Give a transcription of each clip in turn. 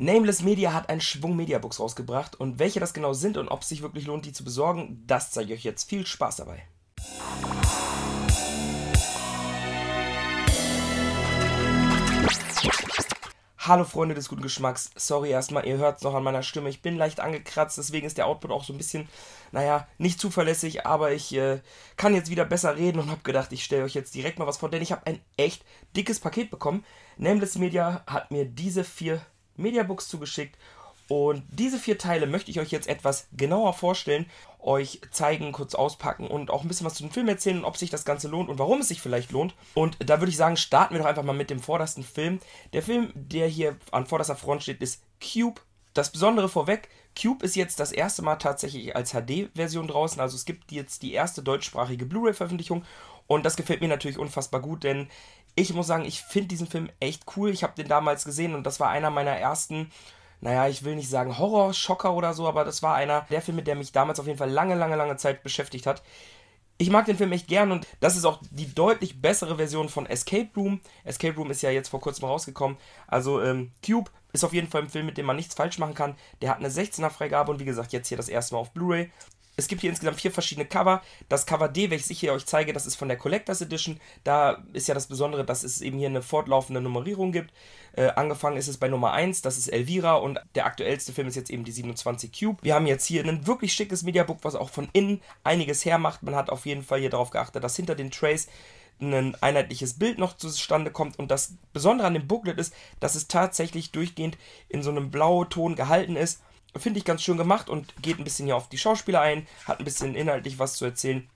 Nameless Media hat einen Schwung Mediabooks rausgebracht und welche das genau sind und ob es sich wirklich lohnt, die zu besorgen, das zeige ich euch jetzt. Viel Spaß dabei! Hallo Freunde des guten Geschmacks. Sorry erstmal, ihr hört es noch an meiner Stimme. Ich bin leicht angekratzt, deswegen ist der Output auch so ein bisschen, naja, nicht zuverlässig, aber ich äh, kann jetzt wieder besser reden und habe gedacht, ich stelle euch jetzt direkt mal was vor, denn ich habe ein echt dickes Paket bekommen. Nameless Media hat mir diese vier Mediabooks zugeschickt. Und diese vier Teile möchte ich euch jetzt etwas genauer vorstellen, euch zeigen, kurz auspacken und auch ein bisschen was zu dem Film erzählen und ob sich das Ganze lohnt und warum es sich vielleicht lohnt. Und da würde ich sagen, starten wir doch einfach mal mit dem vordersten Film. Der Film, der hier an vorderster Front steht, ist Cube. Das Besondere vorweg, Cube ist jetzt das erste Mal tatsächlich als HD-Version draußen. Also es gibt jetzt die erste deutschsprachige Blu-ray-Veröffentlichung und das gefällt mir natürlich unfassbar gut, denn ich muss sagen, ich finde diesen Film echt cool. Ich habe den damals gesehen und das war einer meiner ersten, naja, ich will nicht sagen Horror, Schocker oder so, aber das war einer der Filme, der mich damals auf jeden Fall lange, lange, lange Zeit beschäftigt hat. Ich mag den Film echt gern und das ist auch die deutlich bessere Version von Escape Room. Escape Room ist ja jetzt vor kurzem rausgekommen. Also ähm, Cube ist auf jeden Fall ein Film, mit dem man nichts falsch machen kann. Der hat eine 16er Freigabe und wie gesagt, jetzt hier das erste Mal auf Blu-ray es gibt hier insgesamt vier verschiedene Cover. Das Cover D, welches ich hier euch zeige, das ist von der Collectors Edition. Da ist ja das Besondere, dass es eben hier eine fortlaufende Nummerierung gibt. Äh, angefangen ist es bei Nummer 1, das ist Elvira und der aktuellste Film ist jetzt eben die 27 Cube. Wir haben jetzt hier ein wirklich schickes Mediabook, was auch von innen einiges hermacht. Man hat auf jeden Fall hier darauf geachtet, dass hinter den Trays ein einheitliches Bild noch zustande kommt. Und das Besondere an dem Booklet ist, dass es tatsächlich durchgehend in so einem blauen Ton gehalten ist finde ich ganz schön gemacht und geht ein bisschen hier auf die Schauspieler ein, hat ein bisschen inhaltlich was zu erzählen.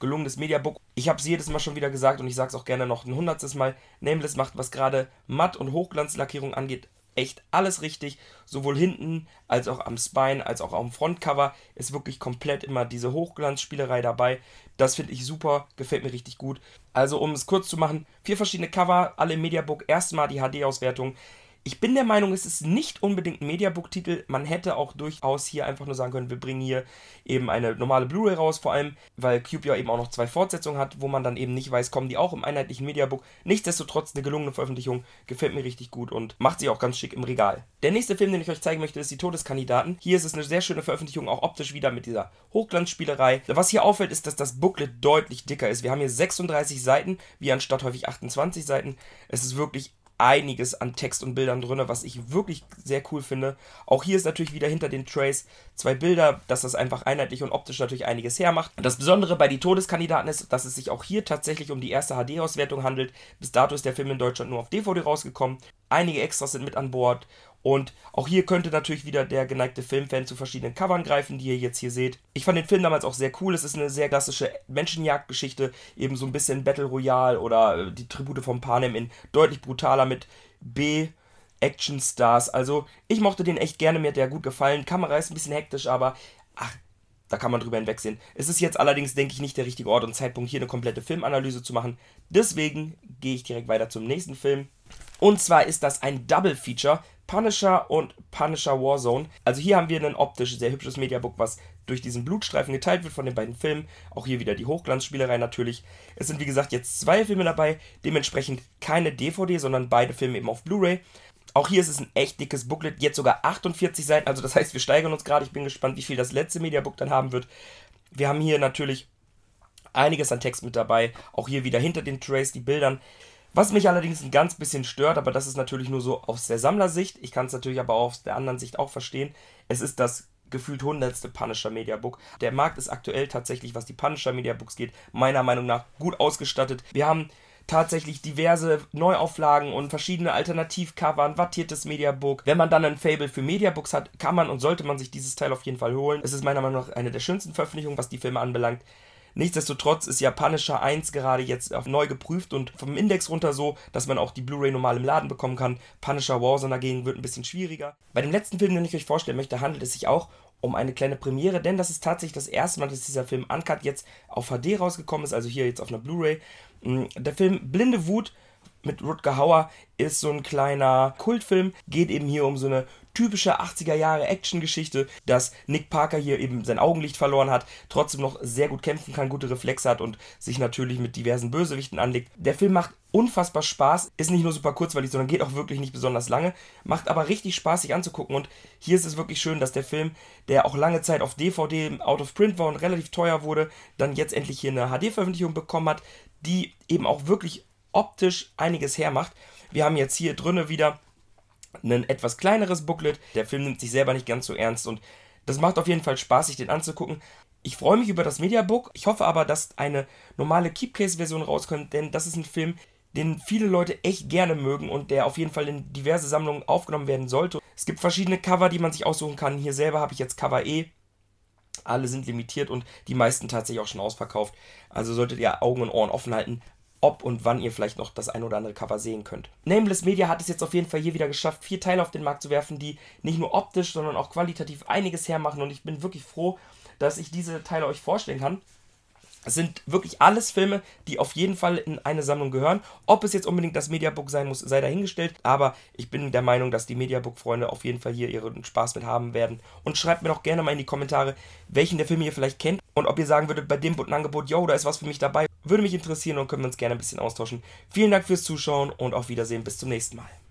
Gelungenes Mediabook. Ich habe es jedes Mal schon wieder gesagt und ich sage es auch gerne noch ein hundertstes Mal. Nameless macht, was gerade Matt- und Hochglanzlackierung angeht, echt alles richtig. Sowohl hinten als auch am Spine, als auch am Frontcover ist wirklich komplett immer diese Hochglanzspielerei dabei. Das finde ich super, gefällt mir richtig gut. Also um es kurz zu machen, vier verschiedene Cover, alle im Mediabook, erstmal die HD-Auswertung. Ich bin der Meinung, es ist nicht unbedingt ein Mediabook-Titel. Man hätte auch durchaus hier einfach nur sagen können, wir bringen hier eben eine normale Blu-ray raus, vor allem, weil Cube ja eben auch noch zwei Fortsetzungen hat, wo man dann eben nicht weiß, kommen die auch im einheitlichen Mediabook. Nichtsdestotrotz eine gelungene Veröffentlichung, gefällt mir richtig gut und macht sich auch ganz schick im Regal. Der nächste Film, den ich euch zeigen möchte, ist Die Todeskandidaten. Hier ist es eine sehr schöne Veröffentlichung, auch optisch wieder mit dieser Hochglanzspielerei. Was hier auffällt, ist, dass das Booklet deutlich dicker ist. Wir haben hier 36 Seiten, wie anstatt häufig 28 Seiten. Es ist wirklich einiges an Text und Bildern drin, was ich wirklich sehr cool finde. Auch hier ist natürlich wieder hinter den Trays zwei Bilder, dass das einfach einheitlich und optisch natürlich einiges hermacht. das Besondere bei Die Todeskandidaten ist, dass es sich auch hier tatsächlich um die erste HD-Auswertung handelt. Bis dato ist der Film in Deutschland nur auf DVD rausgekommen. Einige Extras sind mit an Bord und auch hier könnte natürlich wieder der geneigte Filmfan zu verschiedenen Covern greifen, die ihr jetzt hier seht. Ich fand den Film damals auch sehr cool. Es ist eine sehr klassische Menschenjagdgeschichte, eben so ein bisschen Battle Royale oder äh, die Tribute von Panem in deutlich brutaler mit B. Action-Stars. Also, ich mochte den echt gerne, mir hat der gut gefallen. Kamera ist ein bisschen hektisch, aber ach, da kann man drüber hinwegsehen. Es ist jetzt allerdings, denke ich, nicht der richtige Ort und Zeitpunkt, hier eine komplette Filmanalyse zu machen. Deswegen gehe ich direkt weiter zum nächsten Film. Und zwar ist das ein Double Feature Punisher und Punisher Warzone. Also hier haben wir ein optisch sehr hübsches Mediabook, was durch diesen Blutstreifen geteilt wird von den beiden Filmen. Auch hier wieder die Hochglanzspielerei natürlich. Es sind wie gesagt jetzt zwei Filme dabei, dementsprechend keine DVD, sondern beide Filme eben auf Blu-ray. Auch hier ist es ein echt dickes Booklet, jetzt sogar 48 Seiten, also das heißt, wir steigern uns gerade. Ich bin gespannt, wie viel das letzte Mediabook dann haben wird. Wir haben hier natürlich einiges an Text mit dabei, auch hier wieder hinter den Trays, die Bildern. Was mich allerdings ein ganz bisschen stört, aber das ist natürlich nur so aus der Sammlersicht, ich kann es natürlich aber auch aus der anderen Sicht auch verstehen, es ist das gefühlt hundertste Punisher Mediabook. Der Markt ist aktuell tatsächlich, was die Punisher Mediabooks geht, meiner Meinung nach gut ausgestattet. Wir haben tatsächlich diverse Neuauflagen und verschiedene Alternativcover, ein wattiertes Mediabook. Wenn man dann ein Fable für Mediabooks hat, kann man und sollte man sich dieses Teil auf jeden Fall holen. Es ist meiner Meinung nach eine der schönsten Veröffentlichungen, was die Filme anbelangt. Nichtsdestotrotz ist japanischer 1 gerade jetzt auf neu geprüft und vom Index runter so, dass man auch die Blu-ray normal im Laden bekommen kann. Punisher Warzone dagegen wird ein bisschen schwieriger. Bei dem letzten Film, den ich euch vorstellen möchte, handelt es sich auch um eine kleine Premiere, denn das ist tatsächlich das erste Mal, dass dieser Film Uncut jetzt auf HD rausgekommen ist, also hier jetzt auf einer Blu-ray. Mm, der Film Blinde Wut mit Rutger Hauer ist so ein kleiner Kultfilm, geht eben hier um so eine typische 80er Jahre Actiongeschichte, dass Nick Parker hier eben sein Augenlicht verloren hat, trotzdem noch sehr gut kämpfen kann, gute Reflexe hat und sich natürlich mit diversen Bösewichten anlegt. Der Film macht unfassbar Spaß, ist nicht nur super kurzweilig, sondern geht auch wirklich nicht besonders lange, macht aber richtig Spaß sich anzugucken und hier ist es wirklich schön, dass der Film, der auch lange Zeit auf DVD out of print war und relativ teuer wurde, dann jetzt endlich hier eine HD-Veröffentlichung bekommen hat, die eben auch wirklich optisch einiges hermacht. Wir haben jetzt hier drinnen wieder ein etwas kleineres Booklet. Der Film nimmt sich selber nicht ganz so ernst und das macht auf jeden Fall Spaß, sich den anzugucken. Ich freue mich über das Mediabook. Ich hoffe aber, dass eine normale Keepcase-Version rauskommt, denn das ist ein Film, den viele Leute echt gerne mögen und der auf jeden Fall in diverse Sammlungen aufgenommen werden sollte. Es gibt verschiedene Cover, die man sich aussuchen kann. Hier selber habe ich jetzt Cover E. Alle sind limitiert und die meisten tatsächlich auch schon ausverkauft. Also solltet ihr Augen und Ohren offen halten ob und wann ihr vielleicht noch das ein oder andere Cover sehen könnt. Nameless Media hat es jetzt auf jeden Fall hier wieder geschafft, vier Teile auf den Markt zu werfen, die nicht nur optisch, sondern auch qualitativ einiges hermachen und ich bin wirklich froh, dass ich diese Teile euch vorstellen kann. Es sind wirklich alles Filme, die auf jeden Fall in eine Sammlung gehören. Ob es jetzt unbedingt das Mediabook sein muss, sei dahingestellt. Aber ich bin der Meinung, dass die Mediabook-Freunde auf jeden Fall hier ihren Spaß mit haben werden. Und schreibt mir doch gerne mal in die Kommentare, welchen der Filme ihr vielleicht kennt und ob ihr sagen würdet, bei dem Angebot, yo, da ist was für mich dabei. Würde mich interessieren und können wir uns gerne ein bisschen austauschen. Vielen Dank fürs Zuschauen und auf Wiedersehen. Bis zum nächsten Mal.